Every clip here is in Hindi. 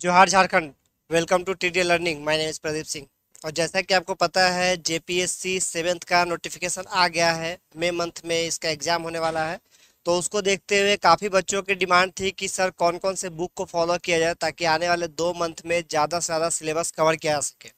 जोहार Jharkhand welcome to T D learning my name is Pradeep Singh और जैसा कि आपको पता है J P S C seventh का नोटिफिकेशन आ गया है मे मंथ में इसका एग्ज़ाम होने वाला है तो उसको देखते हुए काफ़ी बच्चों की डिमांड थी कि सर कौन कौन से बुक को फॉलो किया जाए ताकि आने वाले दो मंथ में ज़्यादा से ज़्यादा सिलेबस कवर किया जा सके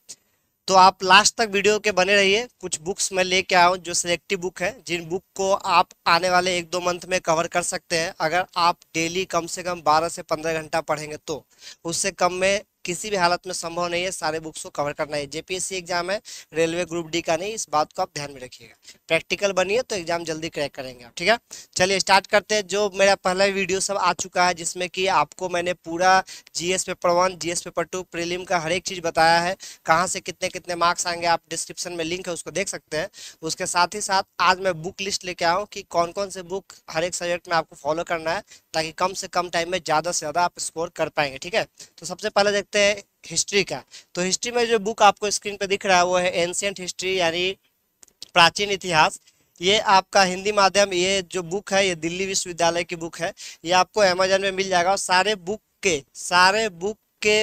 तो आप लास्ट तक वीडियो के बने रहिए कुछ बुक्स मैं लेके आया हूँ जो सिलेक्टिव बुक है जिन बुक को आप आने वाले एक दो मंथ में कवर कर सकते हैं अगर आप डेली कम से कम 12 से 15 घंटा पढ़ेंगे तो उससे कम में किसी भी हालत में संभव नहीं है सारे बुक्स को कवर करना है जेपीएससी एग्जाम है रेलवे ग्रुप डी का नहीं इस बात को आप ध्यान में रखिएगा प्रैक्टिकल बनिए तो एग्जाम जल्दी क्रैक करेंगे आप ठीक है चलिए स्टार्ट करते हैं जो मेरा पहला वीडियो सब आ चुका है जिसमें कि आपको मैंने पूरा GS paper one GS paper two prelim का हर एक चीज बताया है कहाँ से कितने कितने मार्क्स आएंगे आप डिस्क्रिप्शन में लिंक है उसको देख सकते हैं उसके साथ ही साथ आज मैं बुक लिस्ट लेके आऊँ कि कौन कौन से बुक हर एक सब्जेक्ट में आपको फॉलो करना है ताकि कम से कम टाइम में ज़्यादा से ज़्यादा आप स्कोर कर पाएंगे ठीक है तो सबसे पहले देखते देखते हैं हिस्ट्री का तो हिस्ट्री में जो बुक आपको स्क्रीन पर दिख रहा है वो है एंशियंट हिस्ट्री यानी प्राचीन इतिहास ये आपका हिंदी माध्यम ये जो बुक है ये दिल्ली विश्वविद्यालय की बुक है ये आपको अमेजोन में मिल जाएगा और सारे बुक के सारे बुक के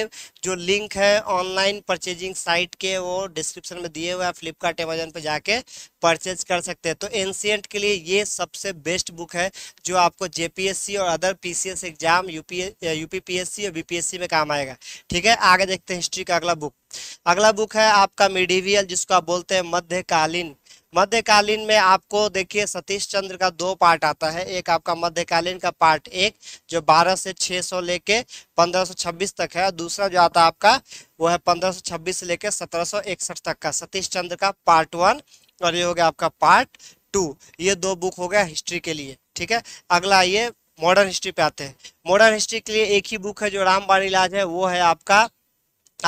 जो लिंक है ऑनलाइन परचेजिंग साइट के वो डिस्क्रिप्शन में दिए हुए हैं फ्लिपकार्ट अमेजन पर जाके परचेज कर सकते हैं तो एनसीएंट के लिए ये सबसे बेस्ट बुक है जो आपको जेपीएससी और other PCS exam UP P और बीपीएससी में काम आएगा ठीक है आगे देखते हैं हिस्ट्री का अगला बुक अगला बुक है आपका मिडीवियल जिसको आप बोलते हैं मध्यकालीन मध्यकालीन में आपको देखिए सतीश चंद्र का दो पार्ट आता है एक आपका मध्यकालीन का पार्ट एक जो 12 से 600 लेके 1526 तक है और दूसरा जो आता है आपका वो है 1526 से लेके 1761 तक का सतीश चंद्र का पार्ट वन और ये हो गया आपका पार्ट टू ये दो बुक हो गया हिस्ट्री के लिए ठीक है अगला ये मॉडर्न हिस्ट्री पे आते हैं मॉडर्न हिस्ट्री के लिए एक ही बुक है जो रामबाण इलाज है वो है आपका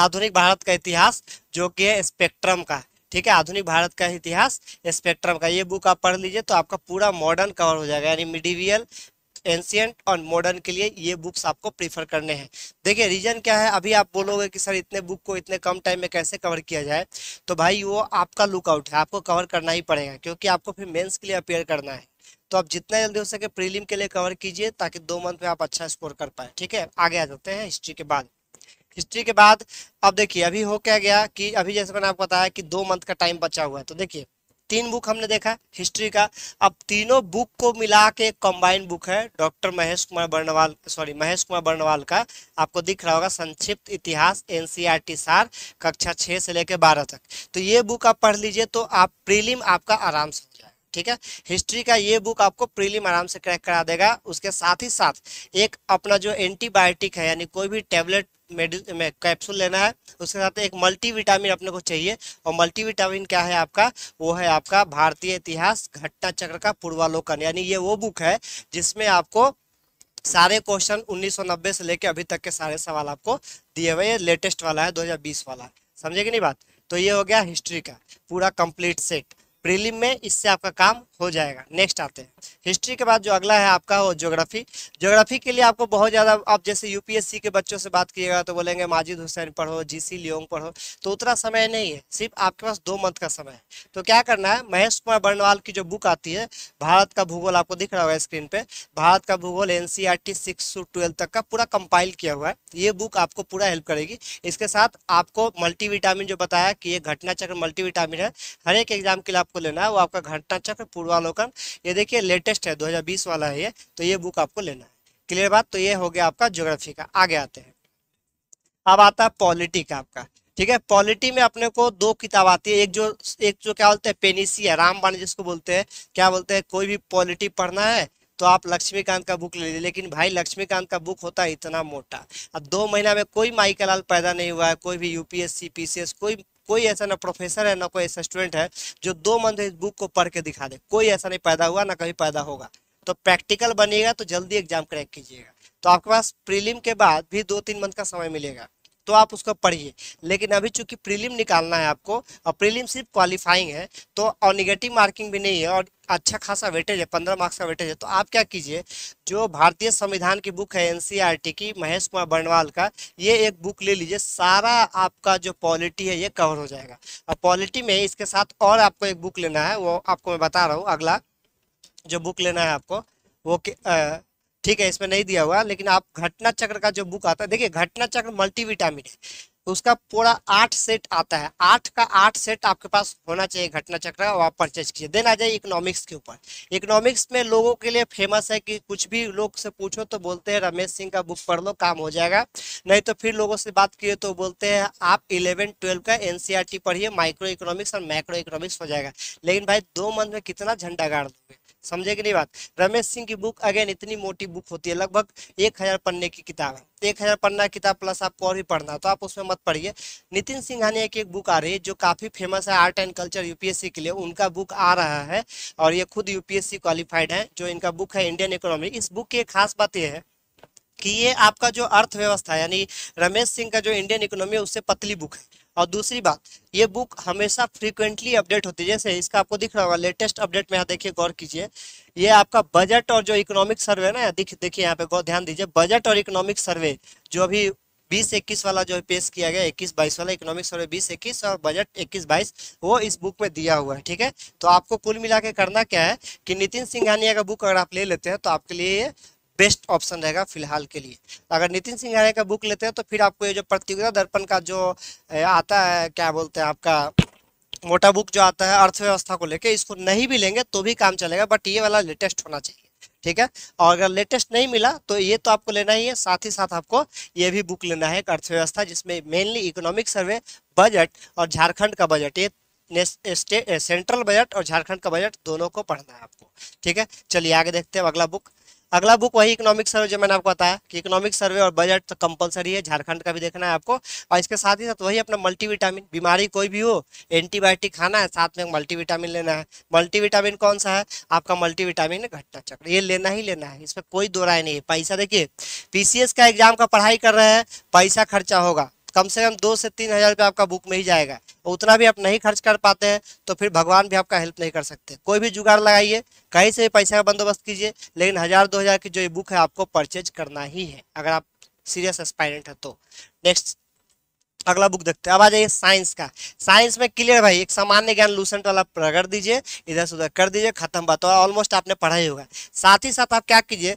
आधुनिक भारत का इतिहास जो कि है स्पेक्ट्रम का ठीक है आधुनिक भारत का इतिहास स्पेक्ट्रम का ये बुक आप पढ़ लीजिए तो आपका पूरा मॉडर्न कवर हो जाएगा यानी मिडिवियल एंशियंट और मॉडर्न के लिए ये बुक्स आपको प्रीफर करने हैं देखिए रीजन क्या है अभी आप बोलोगे कि सर इतने बुक को इतने कम टाइम में कैसे कवर किया जाए तो भाई वो आपका लुकआउट है आपको कवर करना ही पड़ेगा क्योंकि आपको फिर मेंस के लिए अपेयर करना है तो आप जितना जल्दी हो सके प्रीलिम के लिए कवर कीजिए ताकि दो मंथ में आप अच्छा स्कोर कर पाए ठीक है आगे आ जाते हैं हिस्ट्री के बाद हिस्ट्री के बाद अब देखिए अभी हो क्या गया कि अभी जैसे मैंने आपको बताया कि दो मंथ का टाइम बचा हुआ है तो देखिए तीन बुक हमने देखा हिस्ट्री का अब तीनों बुक को मिला के कम्बाइंड बुक है डॉक्टर महेश कुमार बर्णवाल सॉरी महेश कुमार बर्णवाल का आपको दिख रहा होगा संक्षिप्त इतिहास एनसीईआरटी e सार कक्षा छः से लेकर बारह तक तो ये बुक आप पढ़ लीजिए तो आप प्रीलिम आपका आराम से हो जाए ठीक है हिस्ट्री का ये बुक आपको प्रीलिम आराम से क्रैक करा देगा उसके साथ ही साथ एक अपना जो एंटीबायोटिक है यानी कोई भी टेबलेट मेडिसिन कैप्सूल लेना है उसके साथ एक मल्टीविटामिन अपने को चाहिए और मल्टीविटामिन क्या है आपका वो है आपका भारतीय इतिहास घटना चक्र का पूर्वालोकन यानी ये वो बुक है जिसमें आपको सारे क्वेश्चन 1990 से लेकर अभी तक के सारे सवाल आपको दिए हुए ये लेटेस्ट वाला है 2020 वाला समझे कि नहीं बात तो ये हो गया हिस्ट्री का पूरा कंप्लीट सेट प्रीलिम में इससे आपका काम हो जाएगा नेक्स्ट आते हैं हिस्ट्री के बाद जो अगला है आपका वो ज्योग्राफी ज्योग्राफी के लिए आपको बहुत ज़्यादा आप जैसे यूपीएससी के बच्चों से बात किएगा तो बोलेंगे माजिद हुसैन पढ़ो जीसी लियोंग पढ़ो तो उतना समय नहीं है सिर्फ आपके पास दो मंथ का समय है तो क्या करना है महेश कुमार बर्णवाल की जो बुक आती है भारत का भूगोल आपको दिख रहा होगा स्क्रीन पर भारत का भूगोल N C R T six two twelve तक का पूरा कंपाइल किया हुआ है ये बुक आपको पूरा हेल्प करेगी इसके साथ आपको मल्टीविटामिन जो बताया कि ये घटना चक्र मल्टीविटामिन है हर एक एग्जाम के लिए आपको लेना है वो आपका घटना चक्र पूर्वालोकन ये देखिए लेटेस्ट है 2020 वाला है ये तो ये बुक आपको लेना है क्लियर बात तो ये हो गया आपका ज्योग्राफी का आगे आते हैं अब आता है पॉलिटी का आपका ठीक है पॉलिटी में अपने को दो किताब आती है एक जो एक जो क्या बोलते हैं पेनिसिया रामबाणी जिसको बोलते हैं क्या बोलते हैं कोई भी पॉलिटी पढ़ना है तो आप लक्ष्मीकांत का बुक ले लीजिए लेकिन भाई लक्ष्मीकांत का बुक होता है इतना मोटा अब दो महीना में कोई माइकलाल पैदा नहीं हुआ है कोई भी यूपीएससी पीसीएस कोई कोई ऐसा ना प्रोफेसर है ना कोई ऐसा स्टूडेंट है जो दो मंथ इस बुक को पढ़ के दिखा दे कोई ऐसा नहीं पैदा हुआ ना कभी पैदा होगा तो प्रैक्टिकल बनेगा तो जल्दी एग्जाम क्रैक कीजिएगा तो आपके पास प्रीलिम के बाद भी दो तीन मंथ का समय मिलेगा तो आप उसको पढ़िए लेकिन अभी चूंकि प्रीलिम निकालना है आपको और प्रीलिम सिर्फ क्वालिफाइंग है तो और निगेटिव मार्किंग भी नहीं है और अच्छा खासा वेटेज है पंद्रह मार्क्स का वेटेज है तो आप क्या कीजिए जो भारतीय संविधान की बुक है एनसीईआरटी e की महेश कुमार बर्णवाल का ये एक बुक ले लीजिए सारा आपका जो पॉलिटी है ये कवर हो जाएगा और पॉलिटी में इसके साथ और आपको एक बुक लेना है वो आपको मैं बता रहा हूँ अगला जो बुक लेना है आपको वो ठीक है इसमें नहीं दिया हुआ लेकिन आप घटना चक्र का जो बुक आता है देखिए घटना चक्र मल्टीविटामिन है तो उसका पूरा आठ सेट आता है आठ का आठ सेट आपके पास होना चाहिए घटना चक्र और आप परचेज कीजिए देन आ जाइए इकोनॉमिक्स के ऊपर इकोनॉमिक्स में लोगों के लिए फेमस है कि कुछ भी लोग से पूछो तो बोलते हैं रमेश सिंह का बुक पढ़ लो काम हो जाएगा नहीं तो फिर लोगों से बात किए तो बोलते हैं आप इलेवन ट्वेल्व का एन e पढ़िए माइक्रो इकोनॉमिक्स और माइक्रो इकोनॉमिक्स हो जाएगा लेकिन भाई दो मंथ में कितना झंडा गाड़ दोगे समझे कि नहीं बात रमेश सिंह की बुक अगेन इतनी मोटी बुक होती है लगभग एक हजार पन्ने की किताब है तो एक हजार पन्ना किताब प्लस आपको और भी पढ़ना तो आप उसमें मत पढ़िए नितिन सिंघानिया की एक बुक आ रही है जो काफ़ी फेमस है आर्ट एंड कल्चर यूपीएससी के लिए उनका बुक आ रहा है और ये खुद यूपीएससी क्वालिफाइड है जो इनका बुक है इंडियन इकोनॉमी इस बुक की खास बात यह है कि ये आपका जो अर्थव्यवस्था यानी रमेश सिंह का जो इंडियन इकोनॉमी है उससे पतली बुक है और दूसरी बात ये बुक हमेशा फ्रीक्वेंटली अपडेट होती है जैसे इसका आपको दिख रहा होगा लेटेस्ट अपडेट में यहाँ देखिए गौर कीजिए ये आपका बजट और जो इकोनॉमिक सर्वे है ना दिख देखिए यहाँ पे गौर ध्यान दीजिए बजट और इकोनॉमिक सर्वे जो अभी बीस इक्कीस वाला जो पेश किया गया इक्कीस बाईस वाला इकोनॉमिक सर्वे बीस इक्कीस और बजट इक्कीस बाईस वो इस बुक में दिया हुआ है ठीक है तो आपको कुल मिला के करना क्या है कि नितिन सिंघानिया का बुक अगर आप ले लेते हैं तो आपके लिए ये बेस्ट ऑप्शन रहेगा फिलहाल के लिए अगर नितिन सिंह हरे का बुक लेते हैं तो फिर आपको ये जो प्रतियोगिता दर्पण का जो आता है क्या बोलते हैं आपका मोटा बुक जो आता है अर्थव्यवस्था को लेके इसको नहीं भी लेंगे तो भी काम चलेगा बट ये वाला लेटेस्ट होना चाहिए ठीक है और अगर लेटेस्ट नहीं मिला तो ये तो आपको लेना ही है साथ ही साथ आपको ये भी बुक लेना है एक अर्थव्यवस्था जिसमें मेनली इकोनॉमिक सर्वे बजट और झारखंड का बजट ये सेंट्रल बजट और झारखंड का बजट दोनों को पढ़ना है आपको ठीक है चलिए आगे देखते हैं अगला बुक अगला बुक वही इकोनॉमिक सर्वे जो मैंने आपको बताया कि इकोनॉमिक सर्वे और बजट तो कंपलसरी है झारखंड का भी देखना है आपको और इसके साथ ही साथ वही अपना मल्टीविटामिन बीमारी कोई भी हो एंटीबायोटिक खाना है साथ में मल्टीविटामिन लेना है मल्टीविटामिन कौन सा है आपका मल्टीविटामिन घटना चक्र ये लेना ही लेना है इसमें कोई दो राय नहीं है पैसा देखिए पी का एग्जाम का पढ़ाई कर रहे हैं पैसा खर्चा होगा कम से कम दो से तीन हजार रुपये आपका बुक में ही जाएगा उतना भी आप नहीं खर्च कर पाते हैं तो फिर भगवान भी आपका हेल्प नहीं कर सकते कोई भी जुगाड़ लगाइए कहीं से भी पैसे का बंदोबस्त कीजिए लेकिन हज़ार दो हज़ार की जो ये बुक है आपको परचेज करना ही है अगर आप सीरियस एस्पायरेंट है तो नेक्स्ट अगला बुक देखते हैं अब आ जाइए साइंस का साइंस में क्लियर भाई एक सामान्य ज्ञान लूसेंट वाला रगड़ दीजिए इधर से उधर कर दीजिए खत्म बात ऑलमोस्ट तो आपने पढ़ा ही होगा साथ ही साथ आप क्या कीजिए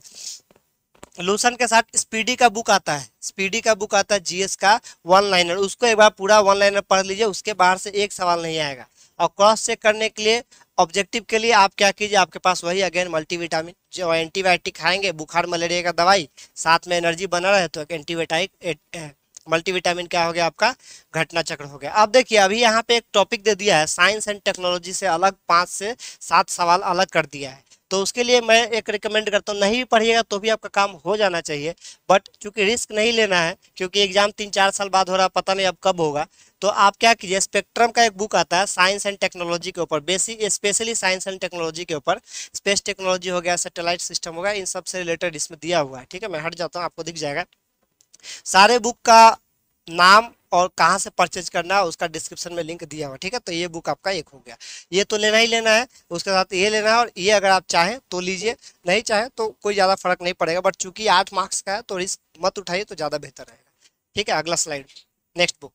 लूसन के साथ स्पीडी का बुक आता है स्पीडी का बुक आता है जीएस का वन लाइनर उसको एक बार पूरा वन लाइनर पढ़ लीजिए उसके बाहर से एक सवाल नहीं आएगा और क्रॉस चेक करने के लिए ऑब्जेक्टिव के लिए आप क्या कीजिए आपके पास वही अगेन मल्टीविटामिन जो एंटीबायोटिक खाएंगे बुखार मलेरिया का दवाई साथ में एनर्जी बना रहे तो एक एंटीबायोटिक मल्टीविटामिन क्या हो गया आपका घटना चक्र हो गया अब देखिए अभी यहाँ पे एक टॉपिक दे दिया है साइंस एंड टेक्नोलॉजी से अलग पाँच से सात सवाल अलग कर दिया है तो उसके लिए मैं एक रिकमेंड करता हूँ नहीं भी पढ़िएगा तो भी आपका काम हो जाना चाहिए बट चूंकि रिस्क नहीं लेना है क्योंकि एग्जाम तीन चार साल बाद हो रहा पता नहीं अब कब होगा तो आप क्या कीजिए स्पेक्ट्रम का एक बुक आता है साइंस एंड टेक्नोलॉजी के ऊपर basic specially science and technology के ऊपर स्पेस टेक्नोलॉजी हो गया सेटेलाइट सिस्टम हो गया इन सबसे रिलेटेड इसमें दिया हुआ है ठीक है मैं हट जाता हूँ आपको दिख जाएगा सारे बुक का नाम और कहाँ से परचेज करना है उसका डिस्क्रिप्शन में लिंक दिया हुआ ठीक है तो ये बुक आपका एक हो गया ये तो लेना ही लेना है उसके साथ ये लेना है और ये अगर आप चाहें तो लीजिए नहीं चाहें तो कोई ज़्यादा फर्क नहीं पड़ेगा बट चूंकि आठ मार्क्स का है तो रिस्क मत उठाइए तो ज़्यादा बेहतर रहेगा ठीक है अगला स्लाइड नेक्स्ट बुक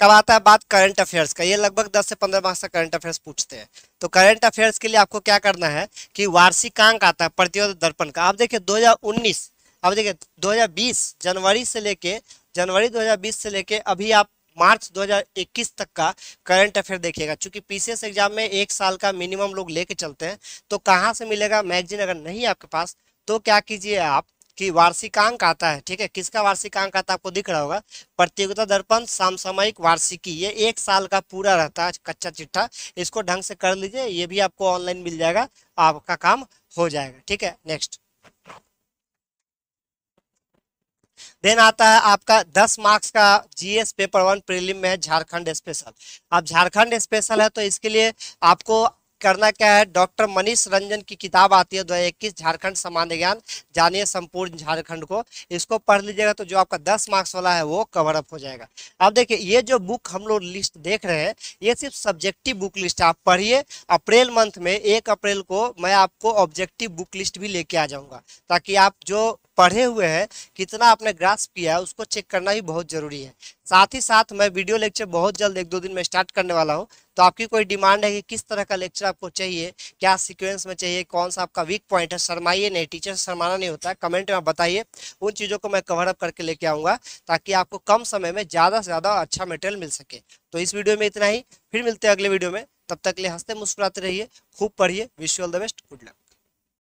तब आता है बात करंट अफेयर्स का ये लगभग 10 से 15 मार्क्स का करंट अफेयर्स पूछते हैं तो करंट अफेयर्स के लिए आपको क्या करना है कि वार्षिकांक आता है प्रतिरोध दर्पण का आप देखिए 2019 अब देखिए 2020 जनवरी से लेके जनवरी 2020 से लेके अभी आप मार्च 2021 तक का करंट अफेयर देखिएगा क्योंकि पीसीएस एग्जाम में एक साल का मिनिमम लोग लेके चलते हैं तो कहाँ से मिलेगा मैगजीन अगर नहीं आपके पास तो क्या कीजिए आप कि वार्षिकांक आता है ठीक है किसका वार्षिकांक आता है आपको दिख रहा होगा प्रतियोगिता दर्पण सामसामयिक वार्षिकी ये एक साल का पूरा रहता है कच्चा चिट्ठा इसको ढंग से कर लीजिए ये भी आपको ऑनलाइन मिल जाएगा आपका काम हो जाएगा ठीक है नेक्स्ट देन आता है आपका दस मार्क्स का जीएस पेपर वन प्रीलिम में झारखंड स्पेशल अब झारखंड स्पेशल है तो इसके लिए आपको करना क्या है डॉक्टर मनीष रंजन की किताब आती है दो इक्कीस झारखंड सामान्य ज्ञान जानिए संपूर्ण झारखंड को इसको पढ़ लीजिएगा तो जो आपका 10 मार्क्स वाला है वो कवर अप हो जाएगा अब देखिए ये जो बुक हम लोग लिस्ट देख रहे हैं ये सिर्फ सब्जेक्टिव बुक लिस्ट आप पढ़िए अप्रैल मंथ में एक अप्रैल को मैं आपको ऑब्जेक्टिव बुक लिस्ट भी लेके आ जाऊँगा ताकि आप जो पढ़े हुए हैं कितना आपने ग्रास किया है उसको चेक करना ही बहुत ज़रूरी है साथ ही साथ मैं वीडियो लेक्चर बहुत जल्द एक दो दिन में स्टार्ट करने वाला हूँ तो आपकी कोई डिमांड है कि किस तरह का लेक्चर आपको चाहिए क्या सिक्वेंस में चाहिए कौन सा आपका वीक पॉइंट है शर्माइए नहीं टीचर से शर्माना नहीं होता कमेंट में आप बताइए उन चीज़ों को मैं कवर अप करके लेके आऊँगा ताकि आपको कम समय में ज़्यादा से ज़्यादा अच्छा मटेरियल मिल सके तो इस वीडियो में इतना ही फिर मिलते हैं अगले वीडियो में तब तक के लिए हंसते मुस्कुराते रहिए खूब पढ़िए wish all the best good luck